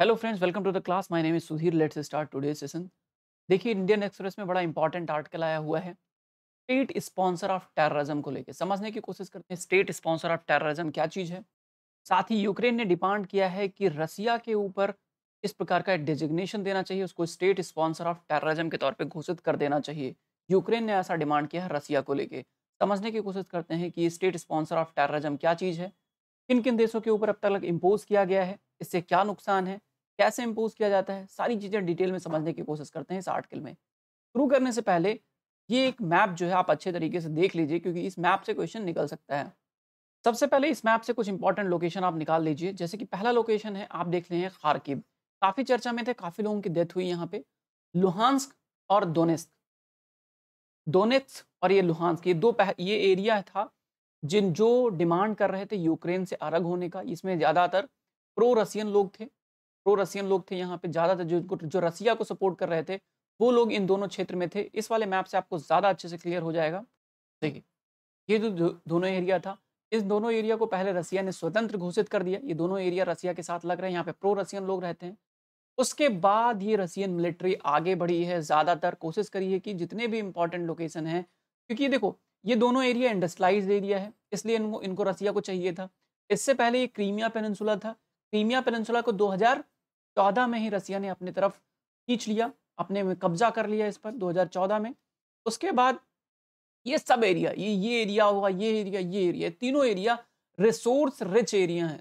hello friends welcome to the class my name is Sudhir let's start today session देखिए Indian Express में बड़ा important article आया हुआ है स्टेट स्पॉन्सर ऑफ टेररिज्म को लेकर समझने की कोशिश करते हैं स्टेट स्पॉन्सर ऑफ टेररिज्म क्या चीज़ है साथ ही यूक्रेन ने डिमांड किया है कि रसिया के ऊपर इस प्रकार का डेजिग्नेशन देना चाहिए उसको स्टेट स्पॉन्सर ऑफ टेररिज्म के तौर पर घोषित कर देना चाहिए यूक्रेन ने ऐसा डिमांड किया है रसिया को लेकर समझने की कोशिश करते हैं कि स्टेट स्पॉन्सर ऑफ टेररिज्म क्या चीज़ है किन किन देशों के ऊपर अब तक इम्पोज किया गया है इससे क्या नुकसान है कैसे इम्पोज किया जाता है सारी चीज़ें डिटेल में समझने की कोशिश करते हैं इस आर्टिकल में शुरू करने से पहले ये एक मैप जो है आप अच्छे तरीके से देख लीजिए क्योंकि इस मैप से क्वेश्चन निकल सकता है सबसे पहले इस मैप से कुछ इंपॉर्टेंट लोकेशन आप निकाल लीजिए जैसे कि पहला लोकेशन है आप देख लें खारकिब काफ़ी चर्चा में थे काफ़ी लोगों की डेथ हुई यहाँ पे लुहानस्क और दोनेस्क दोनेस्क और ये लुहानस्क ये दो पह, ये एरिया था जिन जो डिमांड कर रहे थे यूक्रेन से अलग होने का इसमें ज़्यादातर प्रो रसियन लोग थे प्रो रसियन लोग थे यहाँ पे ज़्यादातर जो जो रसिया को सपोर्ट कर रहे थे वो लोग इन दोनों क्षेत्र में थे इस वाले मैप से आपको ज़्यादा अच्छे से क्लियर हो जाएगा देखिए ये जो दोनों एरिया था इस दोनों एरिया को पहले रसिया ने स्वतंत्र घोषित कर दिया ये दोनों एरिया रसिया के साथ लग रहे हैं यहाँ पे प्रो रसियन लोग रहते हैं उसके बाद ये रसियन मिलिट्री आगे बढ़ी है ज़्यादातर कोशिश करी है कि जितने भी इंपॉर्टेंट लोकेशन हैं क्योंकि देखो ये दोनों एरिया इंडस्ट्रियलाइज एरिया है इसलिए इनको इनको रसिया को चाहिए था इससे पहले ये क्रीमिया पेनसुला था क्रीमिया पेनसुला को 2000 चौदह में ही रसिया ने अपनी तरफ खींच लिया अपने में कब्जा कर लिया इस पर 2014 में उसके बाद ये सब एरिया ये ये एरिया हुआ ये एरिया ये एरिया तीनों एरिया रिसोर्स रिच एरिया है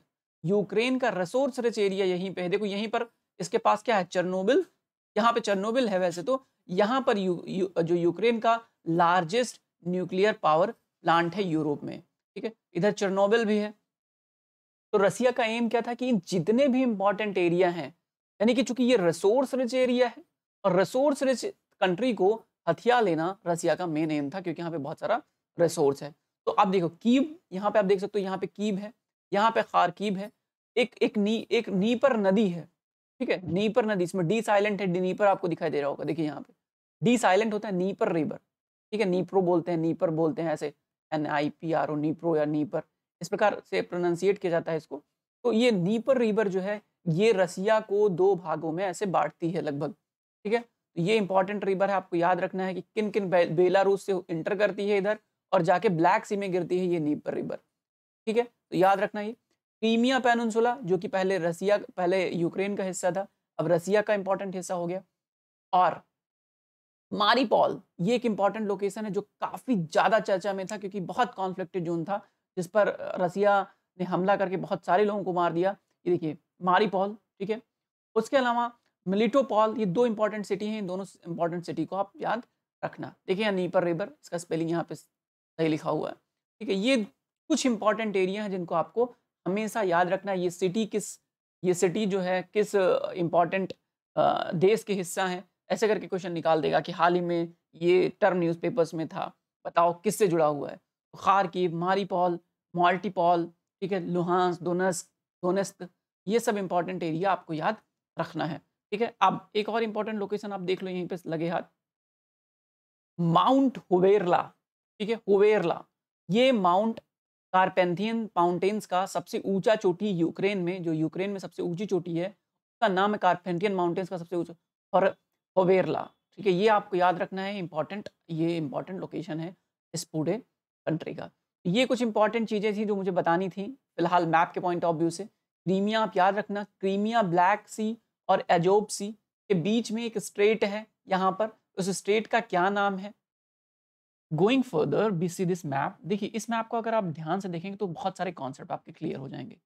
यूक्रेन का रिसोर्स रिच एरिया यहीं पे है देखो यहीं पर इसके पास क्या है चरनोबिल यहाँ पे चरनोबिल है वैसे तो यहाँ पर यू, यू, जो यूक्रेन का लार्जेस्ट न्यूक्लियर पावर प्लांट है यूरोप में ठीक है इधर चरनोबिल भी है तो रसिया का एम क्या था कि जितने भी इंपॉर्टेंट एरिया हैं यानी कि चूंकि ये रिसोर्स रिच एरिया है और रिसोर्स रिच कंट्री को हथियार लेना रसिया का मेन एम था क्योंकि यहाँ पे बहुत सारा रिसोर्स है तो आप देखो कीब यहाँ पे आप देख सकते हो यहाँ पे कीब है यहाँ पे कीब है एक एक नी एक नीपर नदी है ठीक है नीपर नदी इसमें डी साइलेंट है नीपर आपको दिखाई दे रहा होगा देखिए यहाँ पे डी साइलेंट होता है नीपर रिवर ठीक है नीप्रो बोलते हैं नीपर बोलते हैं ऐसे N I P R O Dnipro या नीपर इस प्रकार से प्रोनाउंसिएट किया जाता है इसको तो ये नीपर रिवर जो है ये रसिया को दो भागों में ऐसे बांटती है लगभग ठीक है तो ये इंपॉर्टेंट रिवर है आपको याद रखना है कि किन किन बेलारूस से इंटर करती है इधर और जाके ब्लैक सी में गिरती है ये नीपर रिवर ठीक है तो याद रखना ये क्रीमिया पेनसुला जो कि पहले रसिया पहले यूक्रेन का हिस्सा था अब रसिया का इंपॉर्टेंट हिस्सा हो गया और मारीपॉल ये एक इंपॉर्टेंट लोकेशन है जो काफ़ी ज़्यादा चर्चा में था क्योंकि बहुत कॉन्फ्लिक्टेड जोन था जिस पर रसिया ने हमला करके बहुत सारे लोगों को मार दिया ये देखिए मारी पॉल ठीक है उसके अलावा मिलिटो पॉल ये दो इंपॉर्टेंट सिटी हैं इन दोनों इंपॉर्टेंट सिटी को आप याद रखना देखिए या नीपर रेबर इसका स्पेलिंग यहाँ पे सही लिखा हुआ है ठीक है ये कुछ इंपॉर्टेंट एरिया हैं जिनको आपको हमेशा याद रखना है ये सिटी किस ये सिटी जो है किस इम्पॉर्टेंट देश के हिस्सा हैं ऐसे करके क्वेश्चन निकाल देगा कि हाल ही में ये टर्म न्यूज़पेपर्स में था बताओ किससे जुड़ा हुआ है खार की मारीपॉल मॉल्टीपॉल ठीक है लुहांस दोनस्क दोनस्क ये सब इंपॉर्टेंट एरिया आपको याद रखना है ठीक है अब एक और इंपॉर्टेंट लोकेशन आप देख लो यहीं पे लगे हाथ माउंट होवेरला ठीक है होवेरला ये माउंट कारपेंथियन माउंटेन्स का सबसे ऊंचा चोटी यूक्रेन में जो यूक्रेन में सबसे ऊंची चोटी है उसका नाम है कारपेंथियन माउंटेन्स का सबसे ऊंचा और होवेरला ठीक है ये आपको याद रखना है इंपॉर्टेंट ये इंपॉर्टेंट लोकेशन है इस पूरे कंट्री का ये कुछ इंपॉर्टेंट चीज़ें थी जो मुझे बतानी थी फिलहाल मैप के पॉइंट ऑफ व्यू से क्रीमिया आप याद रखना क्रीमिया ब्लैक सी और एजोब सी के बीच में एक स्ट्रेट है यहाँ पर उस स्ट्रेट का क्या नाम है going further be see this map देखिए इस मैप को अगर आप ध्यान से देखेंगे तो बहुत सारे कॉन्सेप्ट आपके क्लियर हो जाएंगे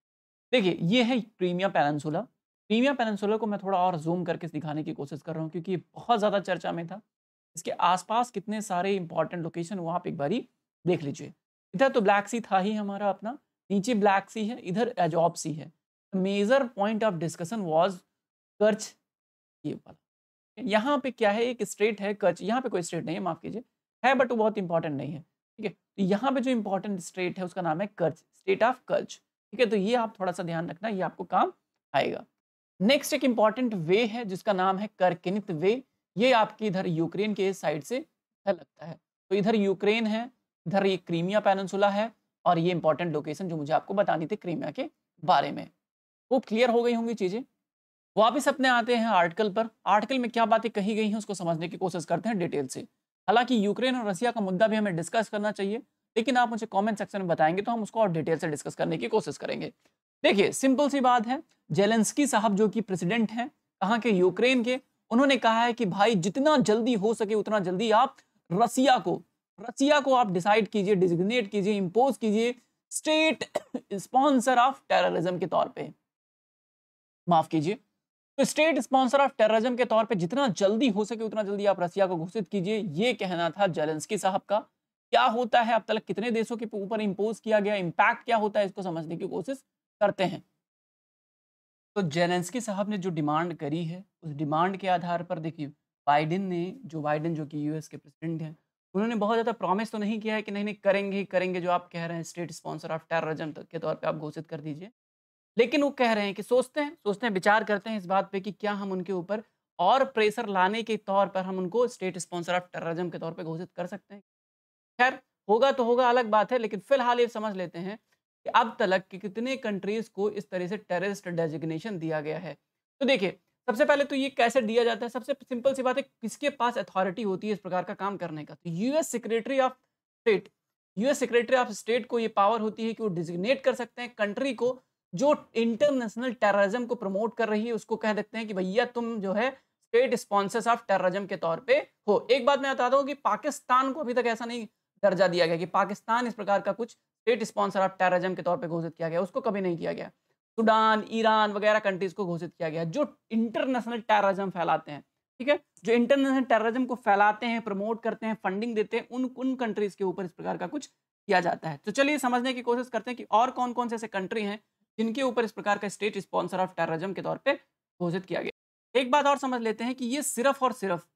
देखिए ये है क्रीमिया पैनसोला क्रीमिया पैनसोला को मैं थोड़ा और जूम करके दिखाने की कोशिश कर रहा हूँ क्योंकि ये बहुत ज़्यादा चर्चा में था इसके आसपास कितने सारे इंपॉर्टेंट लोकेशन वो आप एक बारी देख लीजिए इधर तो ब्लैक सी था ही हमारा अपना नीचे ब्लैक सी है इधर एजॉब सी है major point of discussion was Kerch ये वाला यहाँ पे क्या है एक स्ट्रेट है कर्च यहाँ पे कोई स्ट्रेट नहीं है माफ कीजिए है बट वो बहुत इंपॉर्टेंट नहीं है ठीक है तो यहाँ पे जो इंपॉर्टेंट स्ट्रेट है उसका नाम है कर्च स्टेट ऑफ कर्च ठीक है तो ये आप थोड़ा सा ध्यान रखना ये आपको काम आएगा नेक्स्ट एक इंपॉर्टेंट वे है जिसका नाम है करकिनित वे ये आपकी इधर यूक्रेन के साइड से अच्छा लगता है तो इधर यूक्रेन है इधर ये क्रीमिया पैनसुला है और ये इंपॉर्टेंट लोकेशन जो मुझे आपको बतानी थी क्रीमिया के बारे में होप क्लियर हो गई होंगी चीजें वापिस अपने आते हैं आर्टिकल पर आर्टिकल में क्या बातें कही गई हैं उसको समझने की कोशिश करते हैं डिटेल से हालांकि यूक्रेन और रसिया का मुद्दा भी हमें डिस्कस करना चाहिए लेकिन आप मुझे कमेंट सेक्शन में बताएंगे तो हम उसको और डिटेल से डिस्कस करने की कोशिश करेंगे देखिए सिंपल सी बात है जेलेंस्की साहब जो कि प्रेसिडेंट हैं कहाँ के यूक्रेन के उन्होंने कहा है कि भाई जितना जल्दी हो सके उतना जल्दी आप रसिया को रसिया को आप डिसाइड कीजिए डिजिग्नेट कीजिए इम्पोज कीजिए स्टेट स्पॉन्सर ऑफ टेररिज्म के तौर पर माफ कीजिए तो स्टेट स्पॉन्सर ऑफ टेररिज्म के तौर पे जितना जल्दी हो सके उतना जल्दी आप रसिया को घोषित कीजिए ये कहना था जेलेंस्की साहब का क्या होता है अब तक कितने देशों के ऊपर इम्पोज किया गया इम्पैक्ट क्या होता है इसको समझने की कोशिश करते हैं तो जेलेंस्की साहब ने जो डिमांड करी है उस डिमांड के आधार पर देखिए बाइडेन ने जो बाइडेन जो कि यूएस के प्रेसिडेंट हैं उन्होंने बहुत ज़्यादा प्रॉमिस तो नहीं किया है कि नहीं नहीं करेंगे ही करेंगे जो आप कह रहे हैं स्टेट स्पॉन्सर ऑफ टेररिज्म के तौर पर आप घोषित कर दीजिए लेकिन वो कह रहे हैं कि सोचते हैं सोचते हैं विचार करते हैं इस बात पे कि क्या हम उनके ऊपर और प्रेशर लाने के तौर पर हम उनको स्टेट स्पॉन्सर ऑफ टेररिज्म के तौर पर घोषित कर सकते हैं खैर होगा तो होगा अलग बात है लेकिन फिलहाल ये समझ लेते हैं कि अब तक कि कितने कंट्रीज को इस तरह से टेररिस्ट डेजिग्नेशन दिया गया है तो देखिए सबसे पहले तो ये कैसे दिया जाता है सबसे सिंपल सी बात है किसके पास अथॉरिटी होती है इस प्रकार का काम करने का तो US secretary of state US secretary of state को ये पावर होती है कि वो डिजिग्नेट कर सकते हैं कंट्री को जो इंटरनेशनल टेररिज्म को प्रमोट कर रही है उसको कह देते हैं कि भैया तुम जो है स्टेट स्पॉन्सर्स ऑफ टेररिज्म के तौर पे हो एक बात मैं बताता हूँ कि पाकिस्तान को अभी तक ऐसा नहीं दर्जा दिया गया कि पाकिस्तान इस प्रकार का कुछ स्टेट स्पॉन्सर ऑफ टेररिज्म के तौर पर घोषित किया गया उसको कभी नहीं किया गया सूडान ईरान वगैरह कंट्रीज को घोषित किया गया जो इंटरनेशनल टेररिज्म फैलाते हैं ठीक है जो इंटरनेशनल टेररिज्म को फैलाते हैं प्रमोट करते हैं फंडिंग देते हैं उन उन कंट्रीज के ऊपर इस प्रकार का कुछ किया जाता है तो चलिए समझने की कोशिश करते हैं कि और कौन कौन से ऐसे कंट्री हैं जिनके ऊपर इस प्रकार का स्टेट स्पॉन्सर ऑफ टेररिज्म के तौर पर घोषित किया गया एक बात और समझ लेते हैं कि ये सिर्फ और सिर्फ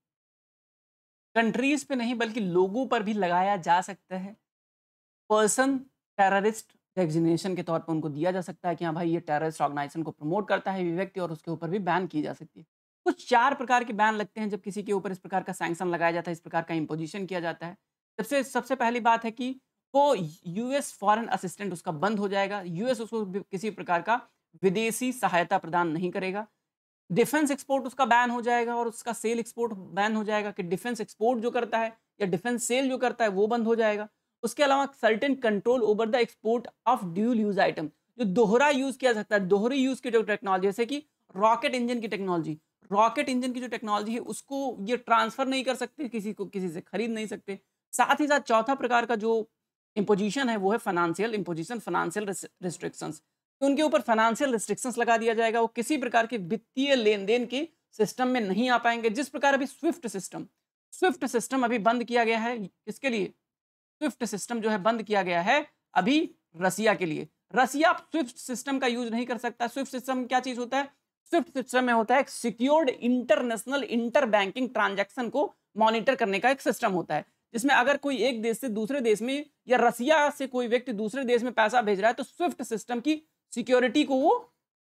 कंट्रीज पे नहीं बल्कि लोगों पर भी लगाया जा सकता है पर्सन टेररिस्ट डेजिग्नेशन के तौर पर उनको दिया जा सकता है कि हाँ भाई ये टेररिस्ट ऑर्गेनाइजेशन को प्रमोट करता है व्यक्ति और उसके ऊपर भी बैन की जा सकती है कुछ चार प्रकार के बैन लगते हैं जब किसी के ऊपर इस प्रकार का सैंक्शन लगाया जाता है इस प्रकार का इम्पोजिशन किया जाता है सबसे सबसे पहली बात है कि तो यूएस फॉरेन असिस्टेंट उसका बंद हो जाएगा यूएस उसको किसी प्रकार का विदेशी सहायता प्रदान नहीं करेगा डिफेंस एक्सपोर्ट उसका बैन हो जाएगा और उसका सेल एक्सपोर्ट बैन हो जाएगा कि डिफेंस एक्सपोर्ट जो करता है या डिफेंस सेल जो करता है वो बंद हो जाएगा उसके अलावा certain control over the export of dual use item जो दोहरा यूज किया सकता है दोहरी यूज की जो टेक्नोलॉजी जैसे कि रॉकेट इंजन की टेक्नोलॉजी रॉकेट इंजन की जो टेक्नोलॉजी है उसको ये ट्रांसफर नहीं कर सकते किसी को किसी से खरीद नहीं सकते साथ ही साथ चौथा प्रकार का जो इम्पोजिशन है वो है फाइनेंशियल इम्पोजिशन फाइनेंशियल रिस्ट्रिक्शन तो उनके ऊपर फाइनेंशियल रिस्ट्रिक्शन लगा दिया जाएगा वो किसी प्रकार के वित्तीय लेन देन के सिस्टम में नहीं आ पाएंगे जिस प्रकार अभी स्विफ्ट सिस्टम स्विफ्ट सिस्टम अभी बंद किया गया है इसके लिए स्विफ्ट सिस्टम जो है बंद किया गया है अभी रसिया के लिए रसिया स्विफ्ट सिस्टम का यूज नहीं कर सकता स्विफ्ट सिस्टम क्या चीज होता है स्विफ्ट सिस्टम में होता है एक secured international inter banking transaction को मॉनिटर करने का एक सिस्टम होता है जिसमें अगर कोई एक देश से दूसरे देश में या रसिया से कोई व्यक्ति दूसरे देश में पैसा भेज रहा है तो स्विफ्ट सिस्टम की सिक्योरिटी को वो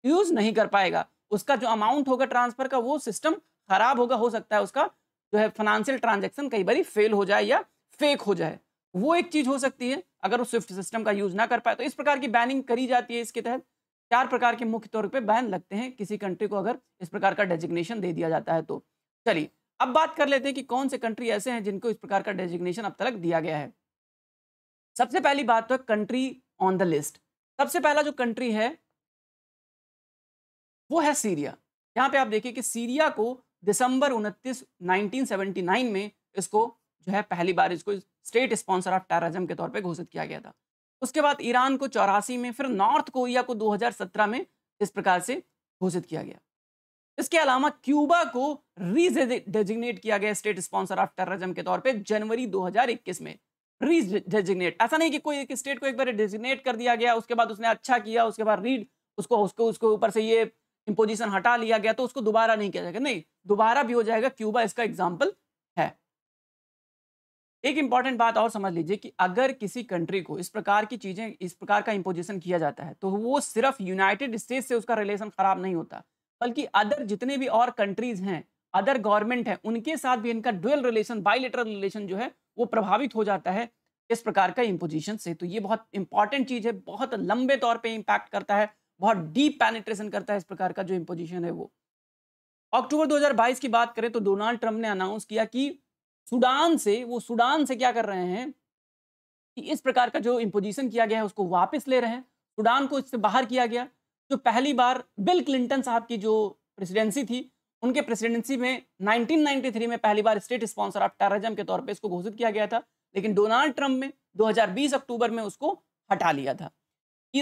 यूज नहीं कर पाएगा उसका जो अमाउंट होगा ट्रांसफर का वो सिस्टम खराब होगा हो सकता है उसका जो है फाइनेंशियल ट्रांजेक्शन कई बार फेल हो जाए या फेक हो जाए वो एक चीज हो सकती है अगर वो स्विफ्ट सिस्टम का यूज ना कर पाए तो इस प्रकार की बैनिंग करी जाती है इसके तहत चार प्रकार के मुख्य तौर पे बैन लगते हैं किसी कंट्री को अगर इस प्रकार का डेजिग्नेशन दे दिया जाता है तो चलिए अब बात कर लेते हैं कि कौन से कंट्री ऐसे हैं जिनको इस प्रकार का डेजिग्नेशन अब तक दिया गया है सबसे पहली बात तो है कंट्री ऑन द लिस्ट सबसे पहला जो कंट्री है वो है सीरिया यहाँ पे आप देखिए कि सीरिया को दिसंबर उनतीस 1979 में इसको जो है पहली बार इसको स्टेट स्पॉन्सर ऑफ टेररिज्म के तौर पे घोषित किया गया था उसके बाद ईरान को चौरासी में फिर नॉर्थ कोरिया को 2017 में इस प्रकार से घोषित किया गया इसके अलावा क्यूबा को रीडेजिग्नेट किया गया स्टेट स्पॉन्सर ऑफ टेररिज्म के तौर पर जनवरी इक्कीस में रीडेजिग्नेट ऐसा नहीं कि कोई एक स्टेट को एक बार डेजिग्नेट कर दिया गया उसके बाद उसने अच्छा किया उसके बाद रीड उसको उसको उसके ऊपर से ये इम्पोजिशन हटा लिया गया तो उसको दोबारा नहीं किया जाएगा नहीं दोबारा भी हो जाएगा क्यूबा इसका एग्जाम्पल है एक इंपॉर्टेंट बात और समझ लीजिए कि अगर किसी कंट्री को इस प्रकार की चीजें इस प्रकार का इम्पोजिशन किया जाता है तो वो सिर्फ यूनाइटेड स्टेट से उसका रिलेशन खराब नहीं होता बल्कि अदर जितने भी और कंट्रीज हैं अदर गवर्नमेंट हैं उनके साथ भी इनका डुअल रिलेशन बाइलेटरल रिलेशन जो है वो प्रभावित हो जाता है इस प्रकार का इम्पोजिशन से तो ये बहुत इंपॉर्टेंट चीज़ है बहुत लंबे तौर पे इम्पैक्ट करता है बहुत डीप पैनिट्रेशन करता है इस प्रकार का जो इम्पोजिशन है वो अक्टूबर 2022 की बात करें तो डोनाल्ड ट्रम्प ने अनाउंस किया कि सूडान से वो सूडान से क्या कर रहे हैं कि इस प्रकार का जो इम्पोजिशन किया गया है उसको वापस ले रहे हैं सूडान को इससे बाहर किया गया जो पहली बार बिल क्लिंटन साहब की जो प्रेसिडेंसी थी उनके प्रेसिडेंसी में 1993 में पहली बार स्टेट स्पॉन्सर ऑफ टेररिज्म के तौर पे इसको घोषित किया गया था लेकिन डोनाल्ड ट्रंप में 2020 अक्टूबर में उसको हटा लिया था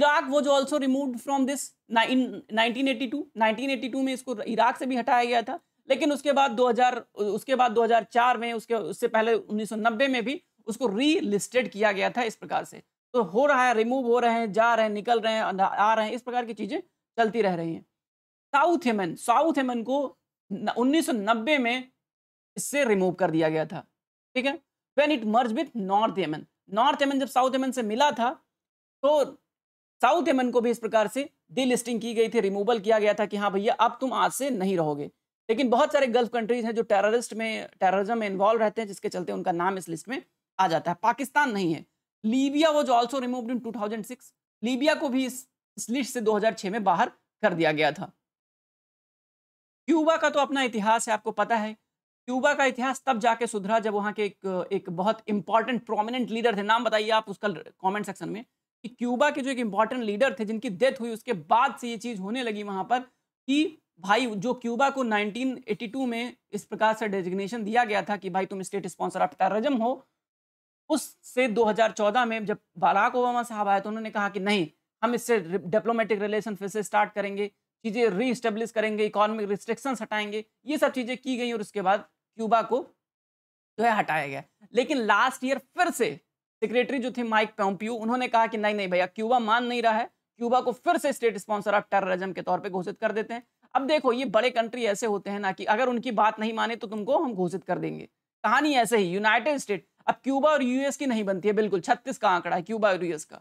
इराक वो जो also remove from this in 1982 में इसको इराक से भी हटाया गया था लेकिन उसके बाद 2000 उसके बाद 2004 में उसके उससे पहले 1990 में भी उसको रीलिस्टेड किया गया था इस प्रकार से तो हो रहा है रिमूव हो रहे हैं जा रहे हैं निकल रहे हैं आ रहे हैं इस प्रकार की चीज़ें चलती रह रही हैं साउथ हेमन साउथ हेमन को 1990 में इससे रिमूव कर दिया गया था ठीक है when it merge with north Yemen north Yemen जब साउथ हेमन से मिला था तो साउथ हेमन को भी इस प्रकार से डीलिस्टिंग की गई थी रिमूवल किया गया था कि हाँ भैया अब तुम आज से नहीं रहोगे लेकिन बहुत सारे गल्फ कंट्रीज हैं जो टेररिस्ट में टेररिज्म में इन्वॉल्व रहते हैं जिसके चलते उनका नाम इस लिस्ट में आ जाता है पाकिस्तान नहीं है Libya was also removed in 2006 Libya को भी इस, इस लिस्ट से 2006 में बाहर कर दिया गया था क्यूबा का तो अपना इतिहास है आपको पता है क्यूबा का इतिहास तब जाके सुधरा जब वहां के एक एक बहुत इंपॉर्टेंट प्रोमिनेंट लीडर थे नाम बताइए आप उसका कॉमेंट सेक्शन में कि क्यूबा के जो एक इंपॉर्टेंट लीडर थे जिनकी डेथ हुई उसके बाद से ये चीज़ होने लगी वहां पर कि भाई जो क्यूबा को 1982 में इस प्रकार से डेजिग्नेशन दिया गया था कि भाई तुम स्टेट स्पॉन्सर ऑफ टेररिज्म हो उससे 2014 में जब बाराक ओबामा साहब आए तो उन्होंने कहा कि नहीं हम इससे डिप्लोमेटिक रिलेशन फिर से स्टार्ट करेंगे चीज़ें री इस्टेब्लिश करेंगे इकोनॉमिक रिस्ट्रिक्शन हटाएंगे ये सब चीज़ें की गई और उसके बाद क्यूबा को जो है हटाया गया लेकिन लास्ट ईयर फिर से सेक्रेटरी जो थे माइक पोम्पियो उन्होंने कहा कि नहीं नहीं भैया क्यूबा मान नहीं रहा है क्यूबा को फिर से स्टेट स्पॉन्सर ऑफ टेररिज्म के तौर पर घोषित कर देते हैं अब देखो ये बड़े कंट्री ऐसे होते हैं ना कि अगर उनकी बात नहीं माने तो तुमको हम घोषित कर देंगे कहानी ऐसे ही यूनाइटेड स्टेट अब क्यूबा और यूएस की नहीं बनती है बिल्कुल छत्तीस का आंकड़ा है क्यूबा और यूएस का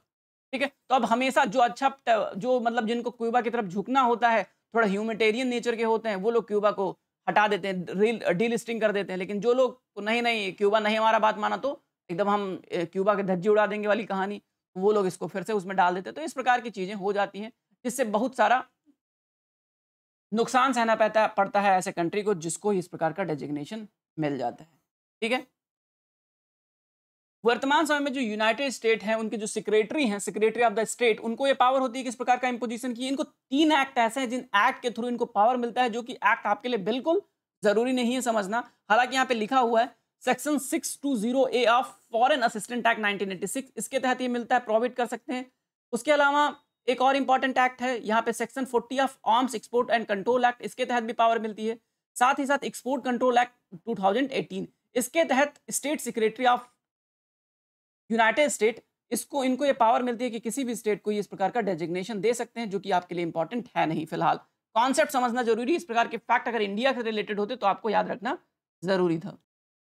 ठीक है तो अब हमेशा जो अच्छा जो मतलब जिनको क्यूबा की तरफ झुकना होता है थोड़ा ह्यूमिटेरियन नेचर के होते हैं वो लोग क्यूबा को हटा देते हैं डीलिस्टिंग कर देते हैं लेकिन जो लोग नहीं नहीं क्यूबा नहीं हमारा बात माना तो एकदम हम क्यूबा के धज्जी उड़ा देंगे वाली कहानी वो लोग इसको फिर से उसमें डाल देते हैं तो इस प्रकार की चीज़ें हो जाती हैं जिससे बहुत सारा नुकसान सहना पड़ता है ऐसे कंट्री को जिसको इस प्रकार का डेजिग्नेशन मिल जाता है ठीक है वर्तमान समय में जो यूनाइटेड स्टेट है उनके जो सेक्रेटरी हैं सेक्रेटरी ऑफ द स्टेट उनको ये पावर होती है किस प्रकार का इम्पोजिशन की इनको तीन एक्ट ऐसे हैं जिन एक्ट के थ्रू इनको पावर मिलता है जो कि एक्ट आपके लिए बिल्कुल जरूरी नहीं है समझना हालांकि यहाँ पे लिखा हुआ है section 620 A of foreign assistant act nineteen इसके तहत ये मिलता है प्रोविट कर सकते हैं उसके अलावा एक और इंपॉर्टेंट एक्ट है यहाँ पे section forty of arms export and control act इसके तहत भी पावर मिलती है साथ ही साथ एक्सपोर्ट कंट्रोल एक्ट टू इसके तहत state secretary of United State इसको इनको ये पावर मिलती है कि किसी भी स्टेट को ये इस प्रकार का डेजिग्नेशन दे सकते हैं जो कि आपके लिए इंपॉर्टेंट है नहीं फिलहाल कॉन्सेप्ट समझना जरूरी इस प्रकार के फैक्ट अगर इंडिया से रिलेटेड होते तो आपको याद रखना जरूरी था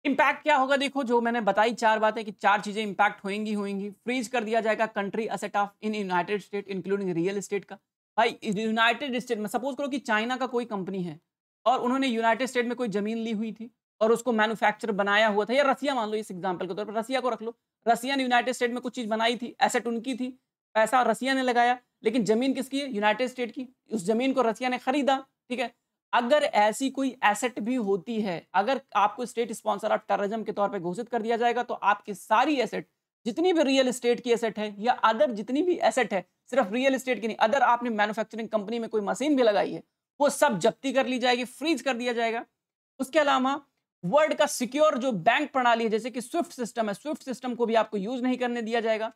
इम्पैक्ट क्या होगा देखो जो मैंने बताई चार बातें कि चार चीजें इम्पैक्ट होंगी होंगी फ्रीज कर दिया जाएगा country asset of in United State including real estate का भाई यूनाइटेड स्टेट में सपोज करो कि चाइना का कोई कंपनी है और उन्होंने यूनाइटेड स्टेट में कोई जमीन ली हुई थी और उसको मैन्युफैक्चर बनाया हुआ था या रसिया मान लो इस एग्जाम्पल के तौर पर रसिया को रख लो रसिया ने यूनाइटेड स्टेट में कुछ चीज़ बनाई थी एसेट उनकी थी पैसा रसिया ने लगाया लेकिन ज़मीन किसकी है यूनाइटेड स्टेट की उस ज़मीन को रसिया ने खरीदा ठीक है अगर ऐसी कोई एसेट भी होती है अगर आपको स्टेट स्पॉन्सर ऑफ टेररिज्म के तौर पर घोषित कर दिया जाएगा तो आपकी सारी एसेट जितनी भी रियल एस्टेट की एसेट है या अदर जितनी भी एसेट है सिर्फ रियल एस्टेट की नहीं अदर आपने मैन्युफैक्चरिंग कंपनी में कोई मशीन भी लगाई है वो सब जब्ती कर ली जाएगी फ्रीज कर दिया जाएगा उसके अलावा वर्ल्ड का सिक्योर जो बैंक प्रणाली है जैसे कि स्विफ्ट सिस्टम है स्विफ्ट सिस्टम को भी आपको यूज नहीं करने दिया जाएगा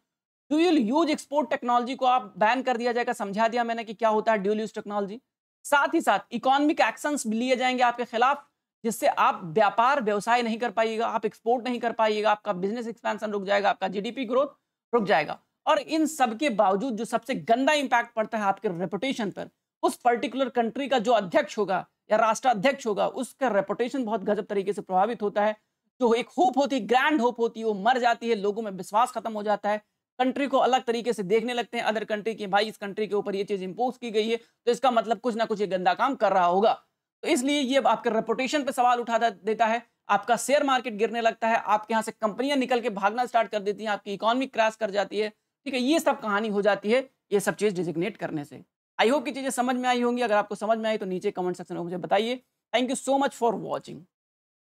ड्यूल यूज एक्सपोर्ट टेक्नोलॉजी को आप बैन कर दिया जाएगा समझा दिया मैंने कि क्या होता है ड्यूल यूज टेक्नोलॉजी साथ ही साथ इकोनॉमिक एक्शन लिए जाएंगे आपके खिलाफ जिससे आप व्यापार व्यवसाय नहीं कर पाइएगा आप एक्सपोर्ट नहीं कर पाइएगा आपका बिजनेस एक्सपेंशन रुक जाएगा आपका जीडीपी ग्रोथ रुक जाएगा और इन सबके बावजूद जो सबसे गंदा इंपैक्ट पड़ता है आपके रेपुटेशन पर उस पर्टिकुलर कंट्री का जो अध्यक्ष होगा या राष्ट्राध्यक्ष होगा उसका रेपुटेशन बहुत गजब तरीके से प्रभावित होता है जो एक होप होती है ग्रैंड होप होती है वो मर जाती है लोगों में विश्वास खत्म हो जाता है कंट्री को अलग तरीके से देखने लगते हैं अदर कंट्री की भाई इस कंट्री के ऊपर ये चीज इम्पोज की गई है तो इसका मतलब कुछ ना कुछ ये गंदा काम कर रहा होगा तो इसलिए ये आपके रेपुटेशन पे सवाल उठा देता है आपका शेयर मार्केट गिरने लगता है आपके यहाँ से कंपनियां निकल के भागना स्टार्ट कर देती हैं आपकी इकोनॉमी क्रैश कर जाती है ठीक है ये सब कहानी हो जाती है ये सब चीज डिजिग्नेट करने से आई होप की चीज़ें समझ में आई होंगी अगर आपको समझ में आई तो नीचे कमेंट सेक्शन में मुझे बताइए thank you so much for watching